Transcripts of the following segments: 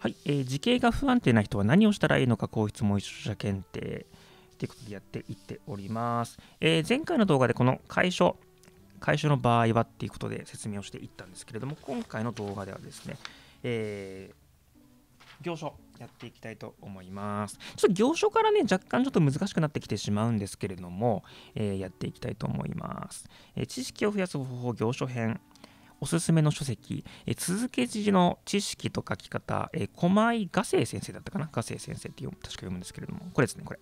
はい、えー、時系が不安定な人は何をしたらいいのか、皇室も一緒者検定ということでやっていっております。えー、前回の動画でこの会所、会所の場合はっていうことで説明をしていったんですけれども、今回の動画ではですね、えー、行書やっていきたいと思います。ちょっと行書からね、若干ちょっと難しくなってきてしまうんですけれども、えー、やっていきたいと思います。え知識を増やす方法、行書編おすすめの書籍、え続け字の知識と書き方、えー、駒井画生先生だったかな画生先生って読確か読むんですけれども、これですね、これ。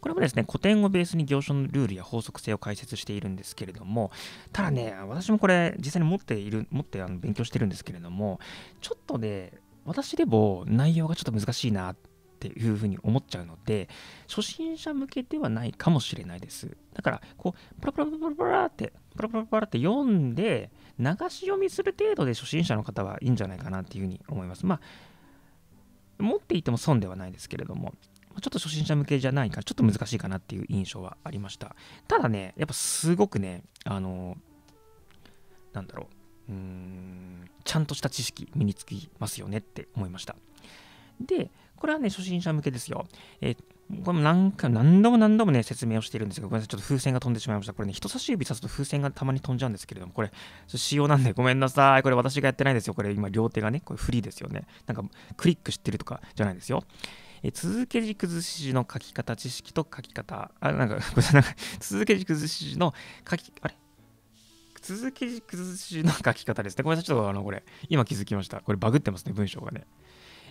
これもですね、古典をベースに行書のルールや法則性を解説しているんですけれども、ただね、私もこれ、実際に持っている、持ってあの勉強してるんですけれども、ちょっとね、私でも内容がちょっと難しいなってっていうふうに思っちゃうので、初心者向けではないかもしれないです。だから、こう、パラパラパラパラって、パラパラパラって読んで、流し読みする程度で初心者の方はいいんじゃないかなっていうふうに思います。まあ、持っていても損ではないですけれども、ちょっと初心者向けじゃないから、ちょっと難しいかなっていう印象はありました。ただね、やっぱすごくね、あの、なんだろう、うーん、ちゃんとした知識身につきますよねって思いました。で、これはね、初心者向けですよ。えこれも何回何度も何度もね、説明をしているんですけど、ごめんなさい、ちょっと風船が飛んでしまいました。これね、人差し指さすと風船がたまに飛んじゃうんですけれども、これ、仕様なんでごめんなさい。これ私がやってないですよ。これ今、両手がね、これフリーですよね。なんか、クリックしてるとかじゃないですよ。え続け字崩しの書き方、知識と書き方、あ、なんか、ごめんなさい、続け字崩しの書き、あれ続け字崩しの書き方ですね。ごめんなさい、ちょっとあの、これ、今気づきました。これバグってますね、文章がね。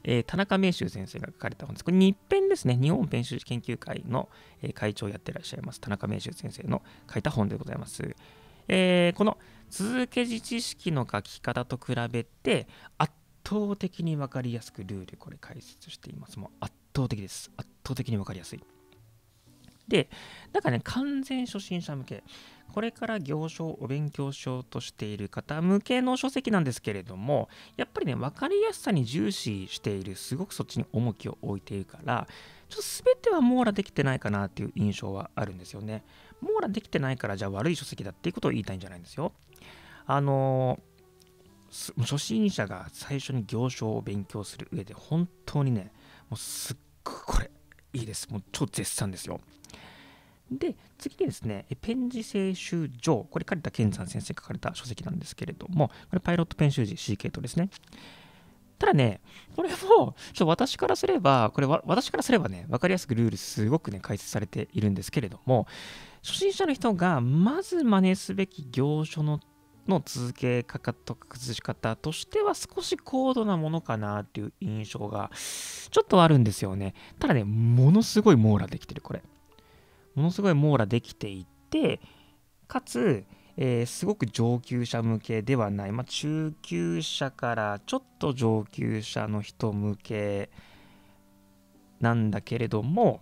えー、田中明秀先生が書かれた本です。これ日編ですね。日本編集研究会の会長をやってらっしゃいます。田中明秀先生の書いた本でございます。えー、この続け字知識の書き方と比べて圧倒的に分かりやすくルールこれ解説しています。もう圧倒的です。圧倒的に分かりやすい。で、だからね、完全初心者向け、これから行商をお勉強しようとしている方向けの書籍なんですけれども、やっぱりね、分かりやすさに重視している、すごくそっちに重きを置いているから、ちょっと全ては網羅できてないかなっていう印象はあるんですよね。網羅できてないから、じゃあ悪い書籍だっていうことを言いたいんじゃないんですよ。あの初心者が最初に行商を勉強する上で本当にね、もうすっごくこれいいです。もう超絶賛ですよ。で次にですね、ペン字聖集上、これ借田健ん先生が書かれた書籍なんですけれども、これパイロットペン習字 CK とですね。ただね、これも、ちょ私からすれば、これ私からすればね、分かりやすくルールすごくね、解説されているんですけれども、初心者の人がまず真似すべき行書のの続け方とか崩し方としては少し高度なものかなっていう印象がちょっとあるんですよね。ただね、ものすごい網羅できてる、これ。ものすごい網羅できていてかつ、えー、すごく上級者向けではない、まあ、中級者からちょっと上級者の人向けなんだけれども、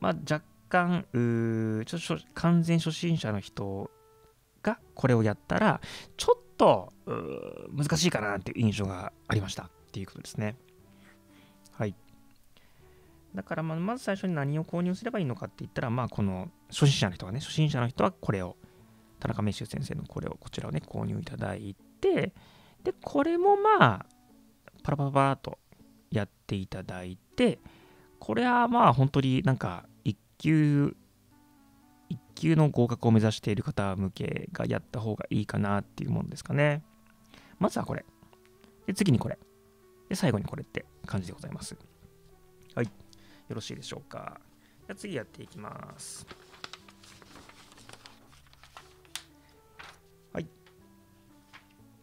まあ、若干うちょっと完全初心者の人がこれをやったらちょっと難しいかなっていう印象がありましたっていうことですね。はい。だからままず最初に何を購入すればいいのかって言ったら、まあ、この初心者の人はね、初心者の人はこれを、田中明修先生のこれを、こちらをね、購入いただいて、で、これもまあ、パラパラパラとやっていただいて、これはまあ本当になんか1級、1級の合格を目指している方向けがやった方がいいかなっていうもんですかね。まずはこれ。で、次にこれ。で、最後にこれって感じでございます。はい。よろしいでしょうか。じゃ次やっていきます。はい。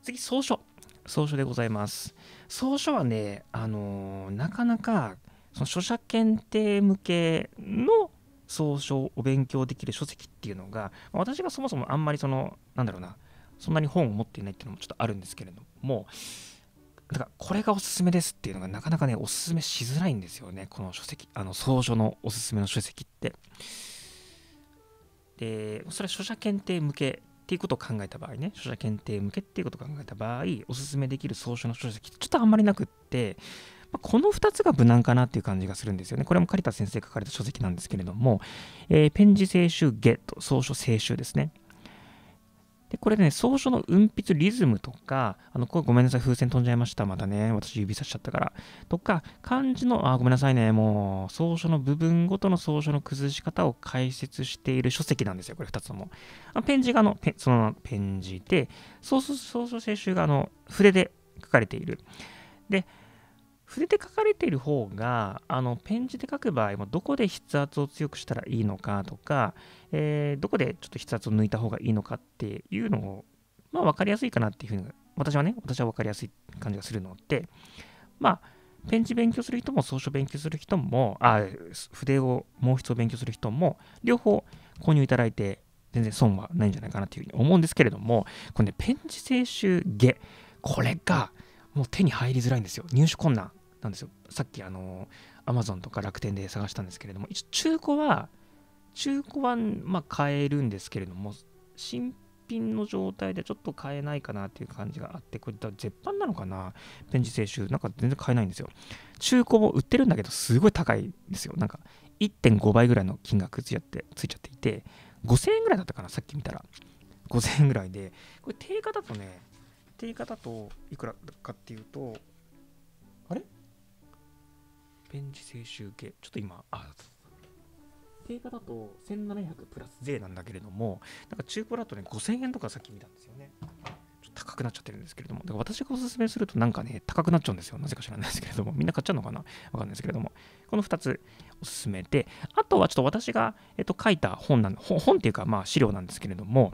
次、草書。草書でございます。草書はね、あのー、なかなかその書写検定向けの草書を勉強できる書籍っていうのが、私がそもそもあんまりその、なんだろうな、そんなに本を持っていないっていうのもちょっとあるんですけれども、だからこれがおすすめですっていうのがなかなかね、おすすめしづらいんですよね。この書籍、あの、草書のおすすめの書籍って。で、それは書者検定向けっていうことを考えた場合ね、書者検定向けっていうことを考えた場合、おすすめできる草書の書籍ちょっとあんまりなくって、まあ、この2つが無難かなっていう感じがするんですよね。これも刈田先生が書かれた書籍なんですけれども、えー、ペン字清集ゲット、草書清集ですね。で、これね、草書の運筆リズムとか、あの、これごめんなさい、風船飛んじゃいました。またね、私指さしちゃったから。とか、漢字の、あ、ごめんなさいね、もう、草書の部分ごとの草書の崩し方を解説している書籍なんですよ、これ2つとも。あペン字がの、ペそのペン字で、草書、草書青春があの、筆で書かれている。で、筆で書かれている方があのペン字で書く場合もどこで筆圧を強くしたらいいのかとか、えー、どこでちょっと筆圧を抜いた方がいいのかっていうのを、まあ、分かりやすいかなっていうふうに私はね私は分かりやすい感じがするのでまあペン字勉強する人も草書勉強する人もあ筆を毛筆を勉強する人も両方購入いただいて全然損はないんじゃないかなというふうに思うんですけれどもこれねペン字清春下これがもう手に入りづらいんですよ入手困難なんですよさっきあの Amazon とか楽天で探したんですけれども一応中古は中古はまあ買えるんですけれども新品の状態でちょっと買えないかなっていう感じがあってこれ絶版なのかなペン字清酒なんか全然買えないんですよ中古も売ってるんだけどすごい高いんですよなんか1.5倍ぐらいの金額ついてついちゃっていて5000円ぐらいだったかなさっき見たら5000円ぐらいでこれ定価だとね定価だといくらかっていうと、あれペン字清酒系、ちょっと今、あ、定価だと1700プラス税なんだけれども、なんか中古だとね、5000円とかさっき見たんですよね。ちょっと高くなっちゃってるんですけれども、だから私がおすすめするとなんかね、高くなっちゃうんですよ。なぜか知らないですけれども、みんな買っちゃうのかなわかんないですけれども、この2つおすすめで、あとはちょっと私が、えっと、書いた本なん本っていうか、まあ資料なんですけれども、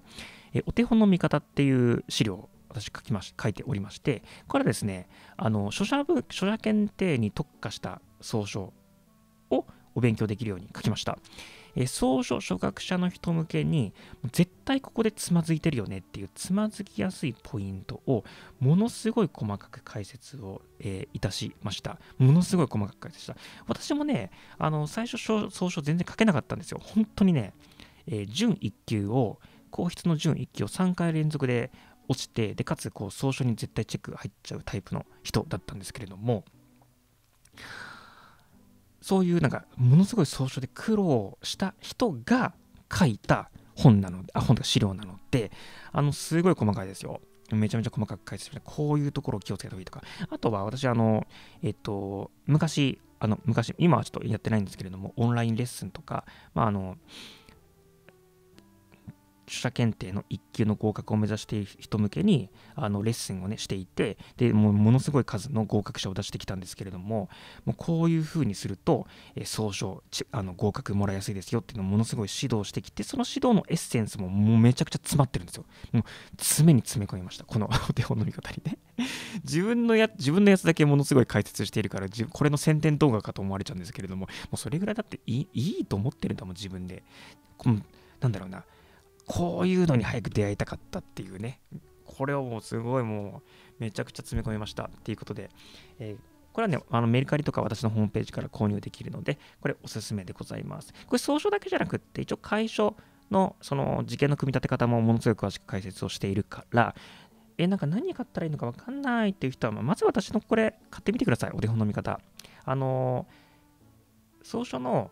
えお手本の見方っていう資料私書きまし書いておりまして、これはですね、あの書写文書写検定に特化した草書をお勉強できるように書きました。えー、草書初学者の人向けに、絶対ここでつまずいてるよねっていうつまずきやすいポイントを、ものすごい細かく解説を、えー、いたしました。ものすごい細かく解説した。私もね、あの最初草書全然書けなかったんですよ。本当にね、えー、準1級を、皇室の準1級を3回連続で落ちてでかつこう総書に絶対チェックが入っちゃうタイプの人だったんですけれどもそういうなんかものすごい総書で苦労した人が書いた本なのであ本とか資料なのであのすごい細かいですよめちゃめちゃ細かく解説してこういうところを気をつけた方がいいとかあとは私あのえっと昔あの昔今はちょっとやってないんですけれどもオンラインレッスンとかまああの者検定の1級の合格を目指している人向けにあのレッスンを、ね、していてでもうものすごい数の合格者を出してきたんですけれどももうこういうふうにすると、えー、総称あの合格もらいやすいですよっていうのをものすごい指導してきてその指導のエッセンスももうめちゃくちゃ詰まってるんですよ。もう詰めに詰め込みましたこの お手本の見方にね 自分のや自分のやつだけものすごい解説しているからこれの宣伝動画かと思われちゃうんですけれどももうそれぐらいだっていいいいと思ってるんだもん自分で。このなんだろうなこういうのに早く出会いたかったっていうね、これをもうすごいもうめちゃくちゃ詰め込みましたっていうことで、えーこれはね、あのメルカリとか私のホームページから購入できるので、これおすすめでございます。これ、総書だけじゃなくって、一応会社のその事件の組み立て方もものすごく詳しく解説をしているから、え、なんか何買ったらいいのか分かんないっていう人は、まず私のこれ買ってみてください、お手本の見方。あのー、総書の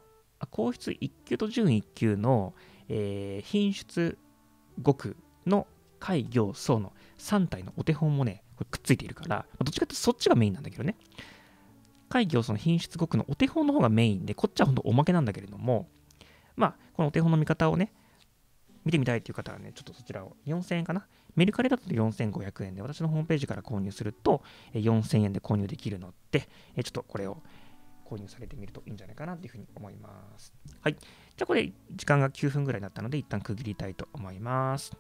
皇室1級と準1級の、えー、品質極の海行層の3体のお手本もね、これくっついているから、どっちかってそっちがメインなんだけどね。海行層の品質極のお手本の方がメインで、こっちはほんとおまけなんだけれども、まあ、このお手本の見方をね、見てみたいという方はね、ちょっとそちらを4000円かな。メルカリだと4500円で、私のホームページから購入すると4000円で購入できるので、ちょっとこれを購入されてみるといいんじゃないかなというふうに思います。はい。じゃあこれ時間が9分ぐらいになったので一旦区切りたいと思います。